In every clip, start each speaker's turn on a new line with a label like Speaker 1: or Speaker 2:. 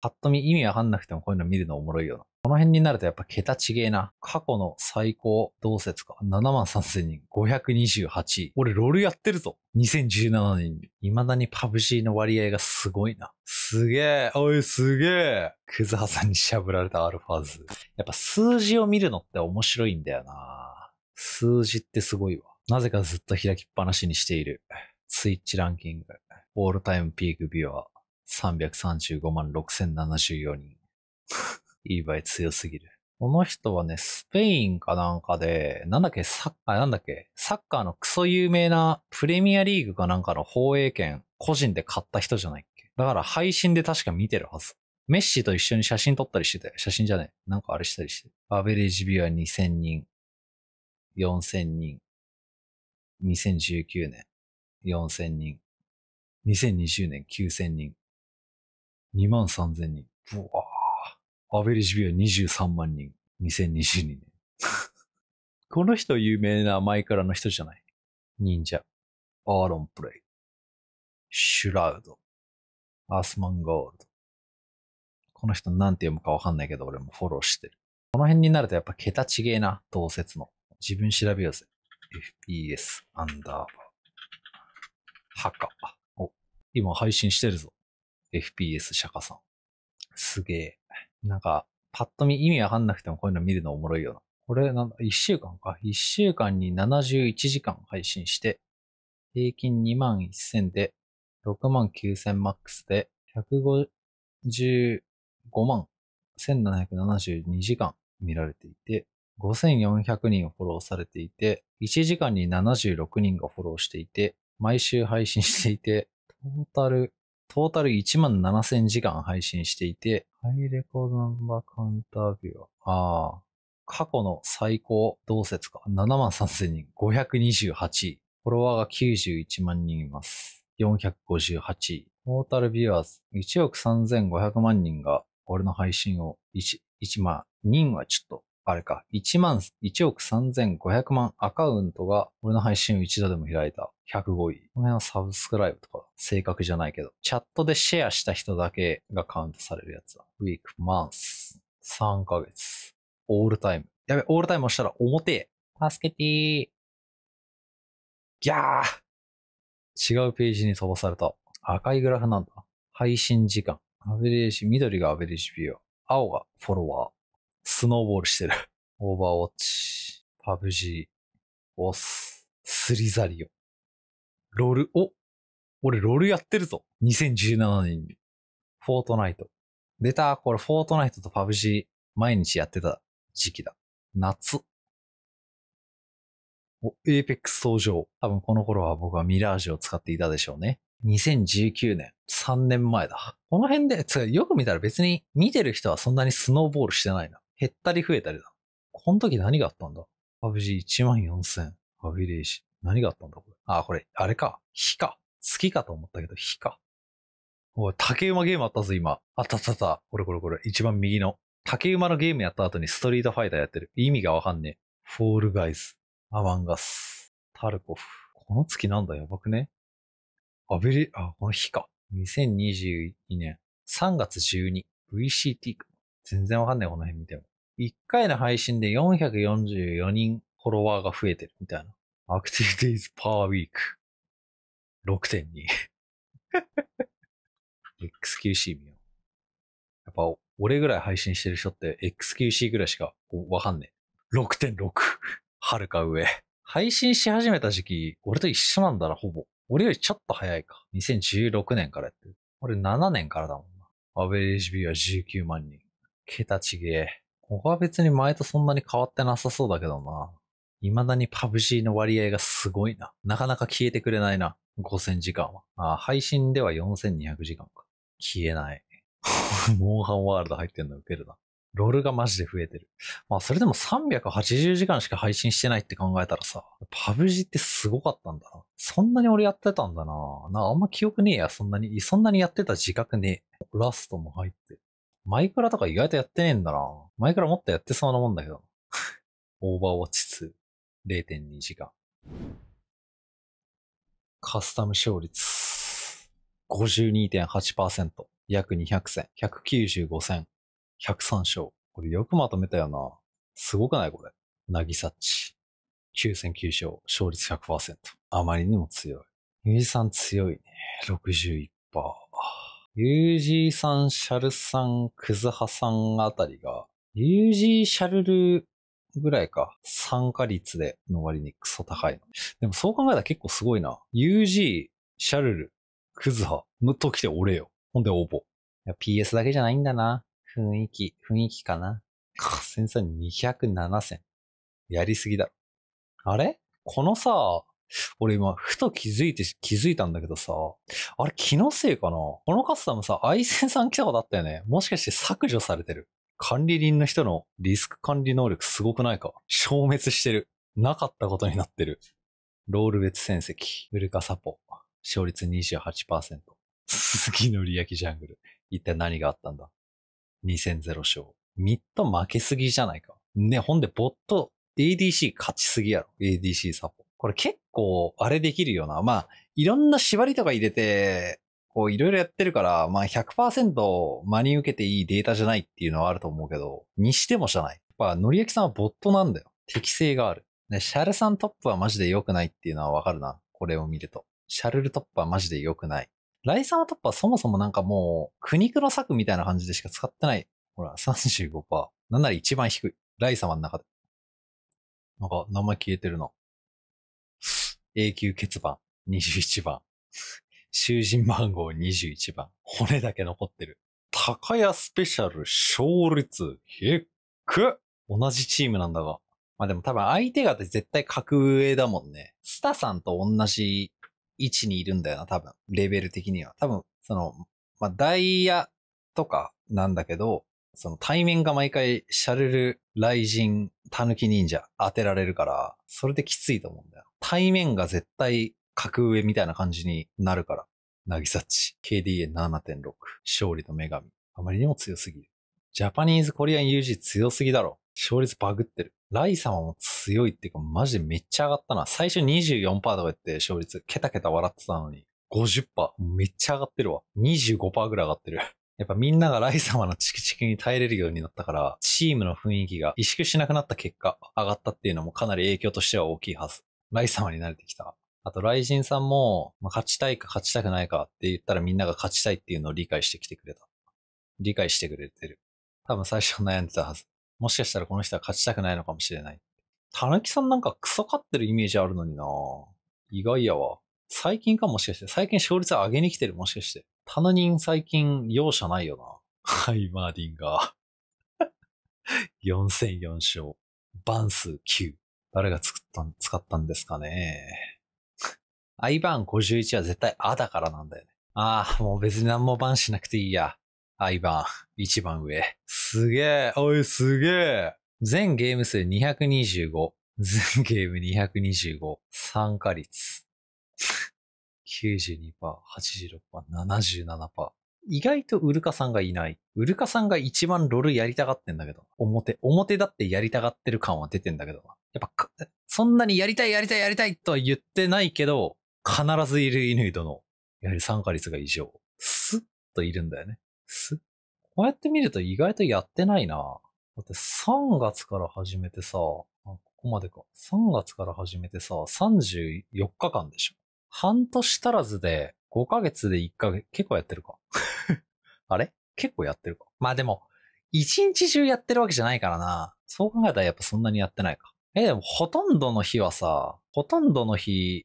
Speaker 1: パッと見意味わかんなくてもこういうの見るのおもろいよな。この辺になるとやっぱ桁違えな。過去の最高同説か。73,000人、528。俺ロールやってるぞ。2017年に。未だにパブ G の割合がすごいな。すげえ。おい、すげえ。クズハさんにしゃぶられたアルファーズ。やっぱ数字を見るのって面白いんだよな。数字ってすごいわ。なぜかずっと開きっぱなしにしている。スイッチランキング。オールタイムピークビュアー。335万6074人。いい場合強すぎる。この人はね、スペインかなんかで、なんだっけ、サッカー、なんだっけ、サッカーのクソ有名なプレミアリーグかなんかの放映権、個人で買った人じゃないっけ。だから配信で確か見てるはず。メッシと一緒に写真撮ったりしてたよ。写真じゃない。なんかあれしたりして。アベレージビュアは2000人。4000人。2019年。4000人。2020年9000人。2万3000人。うわアベリジビュー23万人。2022年。この人有名な前からの人じゃない忍者。アーロン・プレイ。シュラウド。アースマン・ゴールド。この人なんて読むかわかんないけど、俺もフォローしてる。この辺になるとやっぱ桁違えな、同説の。自分調べようぜ。FPS アンダーバー。ハお、今配信してるぞ。FPS 釈迦さん。すげえ。なんか、パッと見意味わかんなくてもこういうの見るのおもろいよな。これなんだ、1週間か。1週間に71時間配信して、平均2万1000で、6万9000マックスで、155万1772時間見られていて、5400人フォローされていて、1時間に76人がフォローしていて、毎週配信していて、トータルトータル1万7000時間配信していて、ハイレコードナンバーカウンタービュー。ああ。過去の最高同説か。7万3000人、528位。フォロワーが91万人います。458位。トータルビュアーズ、1億3500万人が俺の配信を1、1、万、人はちょっとあれか、1万、1億3500万アカウントが、俺の配信を一度でも開いた。105位。この辺はサブスクライブとか、正確じゃないけど。チャットでシェアした人だけがカウントされるやつだ。ウィーク、マンス、3ヶ月。オールタイム。やべ、オールタイム押したら表へ。助けてー。ギャー違うページに飛ばされた。赤いグラフなんだ。配信時間。アベレージ、緑がアベレージビュー。青がフォロワー。スノーボールしてる。オーバーウォッチ、パブ G、オス、スリザリオ。ロール、お俺ロールやってるぞ。2017年に。フォートナイト。出た、これフォートナイトとパブ G 毎日やってた時期だ。夏。お、エーペックス登場。多分この頃は僕はミラージュを使っていたでしょうね。2019年。3年前だ。この辺で、よく見たら別に見てる人はそんなにスノーボールしてないな。減ったり増えたりだ。この時何があったんだ p ブジー1 4 0 0 0アビレリージ。何があったんだこれ。あ、これ、あれか。火か。月かと思ったけど、火か。おい、竹馬ゲームあったぞ、今。あったあったあった。これこれこれ。一番右の。竹馬のゲームやった後にストリートファイターやってる。意味がわかんねえ。フォールガイズ。アマンガス。タルコフ。この月なんだ、やばくねアベリ、あ、この火か。2022年3月12。VCT か。全然わかんない、この辺見ても。1回の配信で444人フォロワーが増えてるみたいな。アクティビティーズパワーウィーク6.2。XQC 見よう。やっぱ、俺ぐらい配信してる人って XQC ぐらいしかわかんねえ。6.6。はるか上。配信し始めた時期、俺と一緒なんだな、ほぼ。俺よりちょっと早いか。2016年からやってる。俺7年からだもんな。アベレージビューは19万人。桁ちげえ。ここは別に前とそんなに変わってなさそうだけどな。未だにパブ g の割合がすごいな。なかなか消えてくれないな。5000時間は。あ、配信では4200時間か。消えない。モンハンワールド入ってんのウケるな。ロールがマジで増えてる。まあそれでも380時間しか配信してないって考えたらさ、パブジってすごかったんだな。そんなに俺やってたんだな。なあんま記憶ねえや、そんなに。そんなにやってた自覚ねえ。ラストも入ってる。マイクラとか意外とやってねえんだな。マイクラもっとやってそうなもんだけど。オーバーウォッチ2。0.2時間。カスタム勝率。52.8%。約200戦。195戦。103勝。これよくまとめたよな。すごくないこれ。なぎさっち。9戦9勝。勝率100%。あまりにも強い。ゆいさん強いね。61%。ユージーさん、シャルさん、クズハさんあたりが、ユージー、シャルルぐらいか、参加率での割にクソ高いの。でもそう考えたら結構すごいな。UG、シャルル、クズハの時で俺よ。ほんで応募。いや、PS だけじゃないんだな。雰囲気、雰囲気かな。センサー207戦。やりすぎだろ。あれこのさ、俺今、ふと気づいて、気づいたんだけどさ、あれ気のせいかなこのカスタムさ、アイセンさん来たことあったよね。もしかして削除されてる。管理人の人のリスク管理能力すごくないか消滅してる。なかったことになってる。ロール別戦績。ウルカサポ。勝率28%。鈴木のりやきジャングル。一体何があったんだ ?2 0 0勝。ミッド負けすぎじゃないか。ね、ほんで、ボット、ADC 勝ちすぎやろ。ADC サポこれ結構、あれできるよな。まあ、いろんな縛りとか入れて、こういろいろやってるから、まあ100%真に受けていいデータじゃないっていうのはあると思うけど、にしてもじゃない。やっぱ、のりやきさんはボットなんだよ。適性がある。ね、シャルさんトップはマジで良くないっていうのはわかるな。これを見ると。シャルルトップはマジで良くない。ライサマトップはそもそもなんかもう、苦肉の策みたいな感じでしか使ってない。ほら、35%。なんなら一番低い。ライ様の中で。なんか、名前消えてるな。永久欠番21番、囚人番号21番、骨だけ残ってる。高屋スペシャル勝率、へっく同じチームなんだが。まあでも多分相手が絶対格上だもんね。スタさんと同じ位置にいるんだよな、多分。レベル的には。多分、その、まあダイヤとかなんだけど、その対面が毎回シャルル、雷神、狸忍者当てられるから、それできついと思うんだよ。対面が絶対格上みたいな感じになるから。なぎさち、KDA7.6、勝利の女神。あまりにも強すぎる。ジャパニーズコリアン UG 強すぎだろ。勝率バグってる。ライ様も強いっていうか、マジでめっちゃ上がったな。最初24%とか言って勝率、ケタケタ笑ってたのに、50%。めっちゃ上がってるわ。25%ぐらい上がってる。やっぱみんながライ様のチキチキに耐えれるようになったから、チームの雰囲気が萎縮しなくなった結果、上がったっていうのもかなり影響としては大きいはず。ライ様に慣れてきた。あと、ラジンさんも、まあ、勝ちたいか勝ちたくないかって言ったらみんなが勝ちたいっていうのを理解してきてくれた。理解してくれてる。多分最初悩んでたはず。もしかしたらこの人は勝ちたくないのかもしれない。たぬきさんなんかソ勝ってるイメージあるのにな意外やわ。最近かもしかして。最近勝率上げに来てるもしかして。タヌ人最近容赦ないよな。はい、マーディンが。4 0 4勝。番数9。誰がつくった使ったんですかね。i バーン51は絶対あだからなんだよね。ああ、もう別に何もバンしなくていいや。i バーン、一番上。すげえ、おい、すげえ。全ゲーム数225。全ゲーム225。参加率。92%、86%、77%。意外とウルカさんがいない。ウルカさんが一番ロールやりたがってんだけど。表、表だってやりたがってる感は出てんだけどな。やっぱ、そんなにやりたいやりたいやりたいとは言ってないけど、必ずいるイヌイの、やはり参加率が異常。スッといるんだよね。スッ。こうやって見ると意外とやってないな。だって3月から始めてさ、ここまでか。3月から始めてさ、34日間でしょ。半年足らずで、5ヶ月で1ヶ月、結構やってるか。あれ結構やってるか。まあでも、1日中やってるわけじゃないからな。そう考えたらやっぱそんなにやってないか。え、でもほとんどの日はさ、ほとんどの日、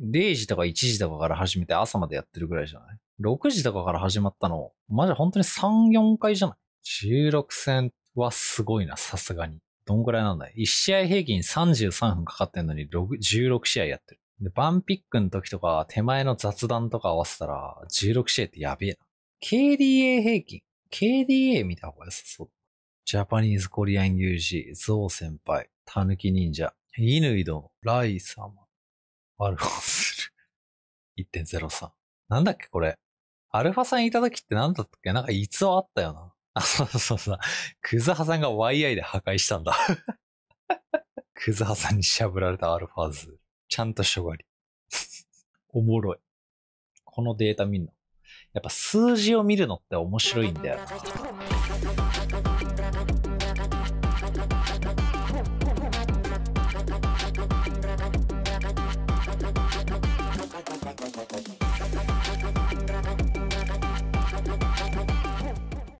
Speaker 1: 0時とか1時とかから始めて朝までやってるぐらいじゃない ?6 時とかから始まったの、マジで本当に3、4回じゃない ?16 戦はすごいな、さすがに。どんぐらいなんだい ?1 試合平均33分かかってんのに16試合やってる。で、バンピックの時とか、手前の雑談とか合わせたら、16試合ってやべえな。KDA 平均。KDA 見た方が良さそう。ジャパニーズコリアンージ、ゾウ先輩。たぬき忍者、戸ライ様、悪をする。1.03。なんだっけこれ。アルファさんいた時って何だったっけなんか逸話あったよな。あ、そうそうそう。クズハさんが YI で破壊したんだ。クズハさんにしゃぶられたアルファ図。ちゃんとしょがり。おもろい。このデータ見んの。やっぱ数字を見るのって面白いんだよな。